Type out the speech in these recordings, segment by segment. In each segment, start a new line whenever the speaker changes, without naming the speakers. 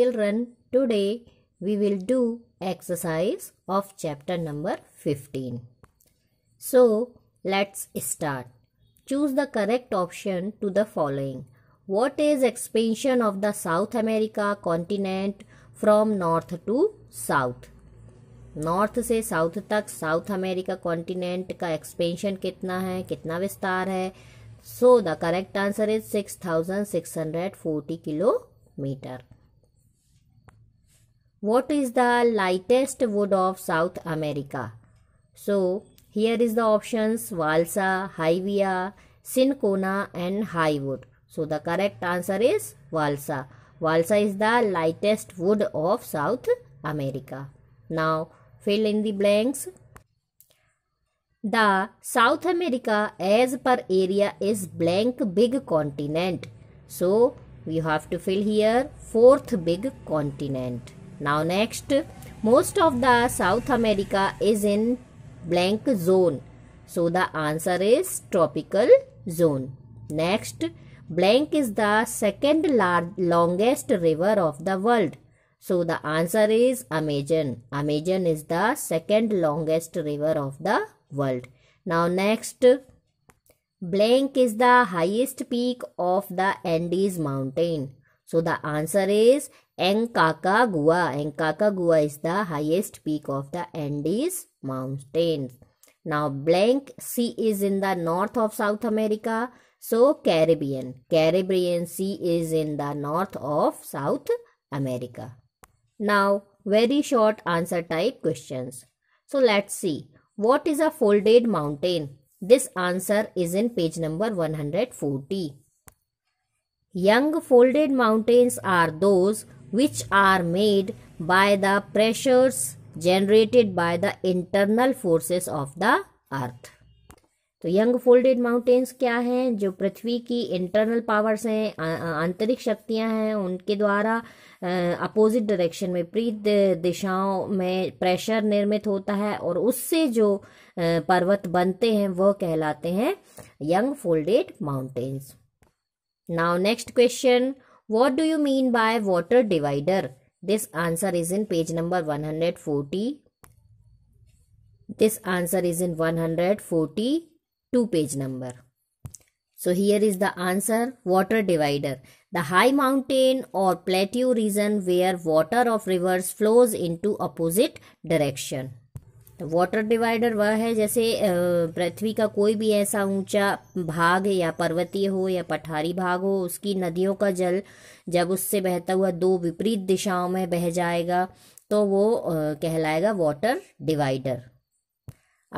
children, today we will do exercise of chapter number 15. So, let's start. Choose the correct option to the following. What is expansion of the South America continent from north to south? North से south तक South America continent का expansion कितना है कितना विस्तार है so the correct answer is six thousand six hundred forty kilometre What is the lightest wood of South America? So here is the options Valsa, Hyvia, Sincona and Highwood. So the correct answer is Valsa. Valsa is the lightest wood of South America. Now fill in the blanks. The South America as per area is blank big continent. So you have to fill here fourth big continent. Now next, most of the South America is in blank zone. So the answer is tropical zone. Next, blank is the second large, longest river of the world. So the answer is Amazon. Amazon is the second longest river of the world. Now next, blank is the highest peak of the Andes mountain. So the answer is Encacagua. Encacagua is the highest peak of the Andes mountains. Now blank sea is in the north of South America. So Caribbean. Caribbean Sea is in the north of South America. Now very short answer type questions. So let's see. What is a folded mountain? This answer is in page number 140. Young folded mountains are those which are made by the pressures generated by the internal forces of the earth. तो young folded mountains क्या हैं जो पृथ्वी की internal powers हैं आंतरिक शक्तियां हैं उनके द्वारा अपोजिट डायरेक्शन में प्रीत दिशाओं में प्रेशर निर्मित होता है और उससे जो पर्वत बनते हैं वह कहलाते हैं young folded mountains Now next question. What do you mean by water divider? This answer is in page number 140. This answer is in 142 page number. So here is the answer water divider. The high mountain or plateau region where water of rivers flows into opposite direction. Water divider वह है जैसे पृथ्वी का कोई भी ऐसा ऊंचा भाग या पर्वतीय हो या पठारी भाग हो उसकी नदियों का जल जब उससे बहता हुआ दो विपरीत दिशाओं में बह जाएगा तो वो कहलाएगा वाटर डिवाइडर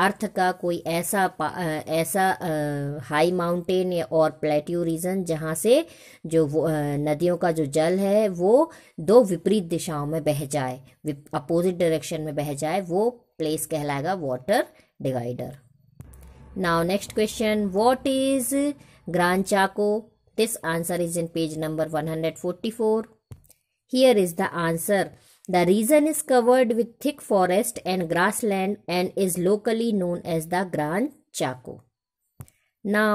अर्थ का कोई ऐसा ऐसा हाई माउंटेन या और प्लेट्यू रीजन जहाँ से जो नदियों का जो जल है वो दो विपरीत दिशाओं में बह जाए अपोजिट डायरेक्शन में बह जाए वो place कहलाएगा water divider. Now, next question: What is Gran Chaco? This answer is in page number 144 here is the answer the region is covered with thick forest and grassland and is locally known as the Gran Chaco. Now,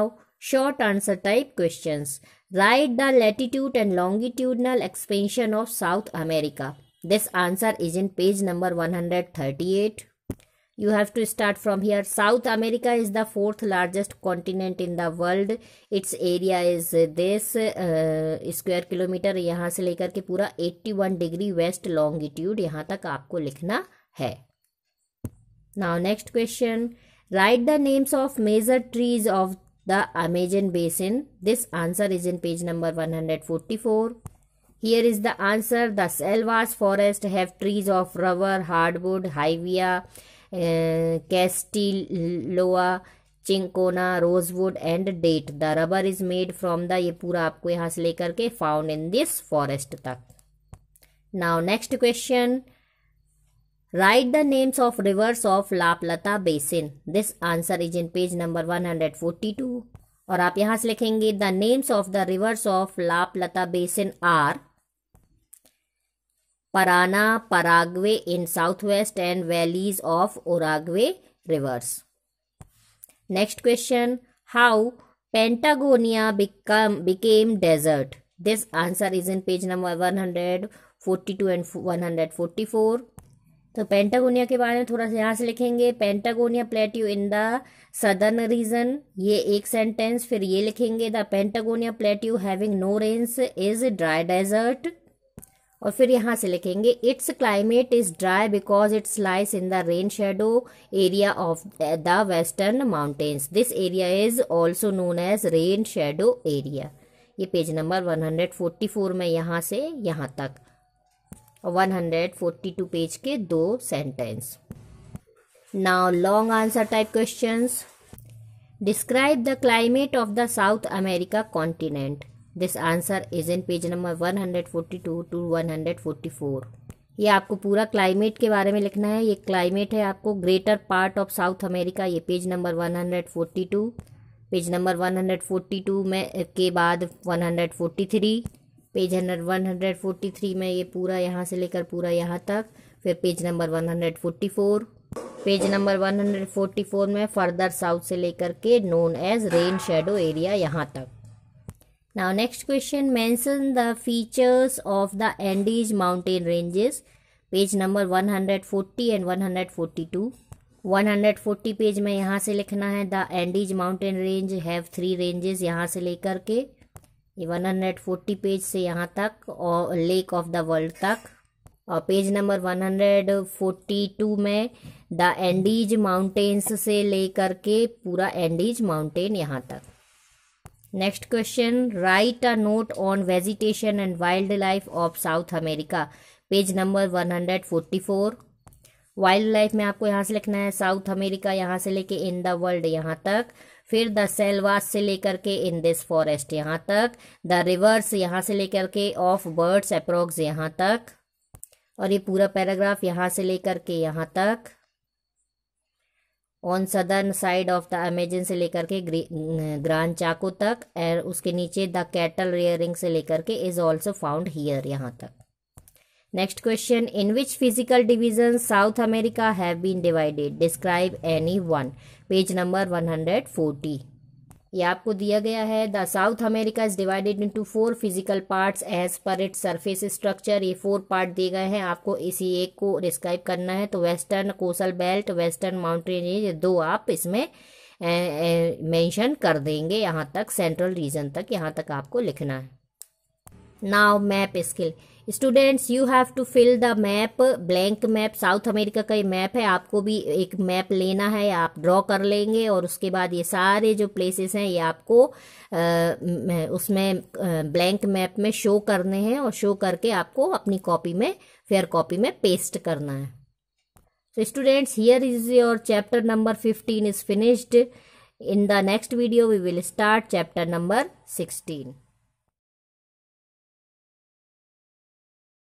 short answer type questions. Write the latitude and longitudinal expansion of South America. This answer is in page number 138 you have to start from here south america is the fourth largest continent in the world its area is this uh, square kilometer yahan se lekar ke pura 81 degree west longitude yahan tak aapko likhna hai now next question write the names of major trees of the amazon basin this answer is in page number 144 here is the answer the selvas forest have trees of rubber hardwood hyvia uh, castilloa cinchona rosewood and that the rubber is made from the ये पूरा आपको यहाँ से लेकर के found in this forest तक now next question write the names of rivers of La Plata basin this answer is in page number one hundred forty two और आप यहां से लिखेंगे the names of the rivers of La Plata basin are Parana Paraguay in south west and valleys of ओराग्वे rivers next question how Patagonia become became desert this answer is in page number one hundred forty two and one hundred forty four तो Patagonia के बारे में थोड़ा सा यहाँ से लिखेंगे Patagonia plateau in the southern region ये एक सेंटेंस फिर ये लिखेंगे the Patagonia plateau having no rains is dry desert और फिर यहाँ से लिखेंगे its climate is dry because it's lies in the rain shadow area of the western mountains this area is also known as rain shadow area ये page number 144 में यहाँ से यहाँ तक 142 पेज के दो sentence now long answer type questions describe the climate of the South America continent this answer is in page number 142 to 144 ये आपको पूरा क्लाइमेट के बारे में लिखना है ये क्लाइमेट है आपको greater part of South America ये पेज नंबर 142 पेज नंबर 142 में के बाद 143 पेज नंबर 143 में ये पूरा यहाँ से लेकर पूरा यहाँ तक फिर पेज नंबर 144 पेज नंबर 144 में फर्दर साउथ से लेकर के known as rain shadow area यहाँ तक Now next question mention the features of the Andes mountain ranges page number 140 and 142 140 page में यहाँ से लिखना है the Andes mountain range have three ranges यहाँ से लेकर के ये 140 पेज से यहाँ तक और लेक ऑफ द वर्ल्ड तक और पेज नंबर 142 में द एंडीज माउंटेन्स से लेकर के पूरा एंडीज माउंटेन यहाँ तक next question write a note on vegetation and wildlife of South America page number one hundred forty four wildlife में आपको यहाँ से लिखना है साउथ अमेरिका यहाँ से लेके इन द वर्ल्ड यहाँ तक फिर द सेलवास से लेकर के इन दिस फॉरेस्ट यहाँ तक द रिवर्स यहाँ से लेकर के ऑफ बर्ड्स अप्रोक्स यहाँ तक और ये पूरा पैराग्राफ यहाँ से लेकर के यहाँ तक on southern side of the Amazon से लेकर के ग्रांड चाको तक एंड उसके नीचे द कैटल रेयरिंग से लेकर के इज ऑल्सो फाउंड हियर यहाँ तक next question in which physical division South America have been divided describe any one page number one hundred forty ये आपको दिया गया है the South America is divided into four physical parts as per it surface structure ये four part दिए गए हैं आपको इसी एक को डिस्क्राइब करना है तो western coastal belt western mountain ये दो आप इसमें मेंशन कर देंगे यहाँ तक सेंट्रल रीजन तक यहाँ तक आपको लिखना है now map skill students you have to fill the map blank map South America का ये मैप है आपको भी एक मैप लेना है आप ड्रॉ कर लेंगे और उसके बाद ये सारे जो प्लेसेस हैं ये आपको आ, उसमें ब्लैंक मैप में शो करने हैं और शो करके आपको अपनी कॉपी में फेयर कॉपी में पेस्ट करना है so students here is your chapter number fifteen is finished in the next video we will start chapter number sixteen